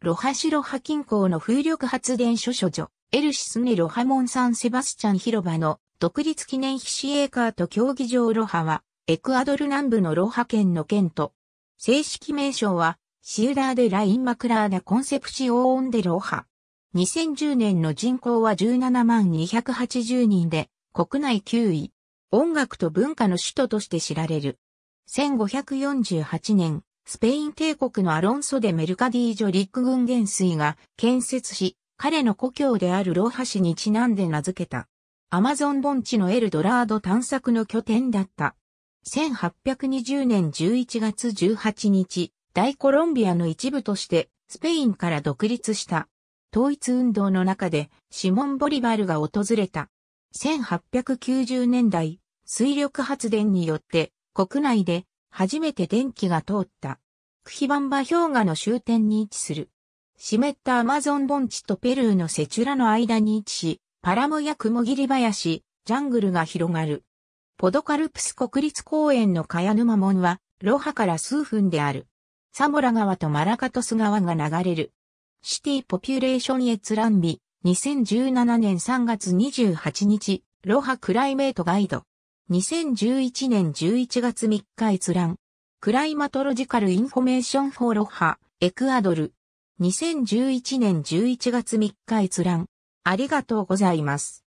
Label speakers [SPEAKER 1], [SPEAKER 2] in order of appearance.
[SPEAKER 1] ロ
[SPEAKER 2] ハシロハ近郊の風力発電所所女、エルシスネロハモンサンセバスチャン広場の独立記念碑シエーカーと競技場ロハは、エクアドル南部のロハ県の県と、正式名称は、シウダーデラインマクラーダコンセプシオーンデロハ。2010年の人口は17万280人で、国内9位。音楽と文化の首都として知られる。1548年、スペイン帝国のアロンソでメルカディージョリック軍元帥が建設し、彼の故郷であるローハ市にちなんで名付けた。アマゾン盆地のエルドラード探索の拠点だった。1820年11月18日、大コロンビアの一部としてスペインから独立した。統一運動の中でシモン・ボリバルが訪れた。1890年代、水力発電によって国内で初めて電気が通った。クヒバンバ氷河の終点に位置する。湿ったアマゾン盆地とペルーのセチュラの間に位置し、パラモや雲霧林、ジャングルが広がる。ポドカルプス国立公園のカヤヌマ門は、ロハから数分である。サモラ川とマラカトス川が流れる。シティポピュレーション閲覧日、2017年3月28日、ロハクライメートガイド。2011年11月3日閲覧。クライマトロジカルインフォメーションフォロハ、エクアドル。2011年11月3日閲覧。ありがとうございます。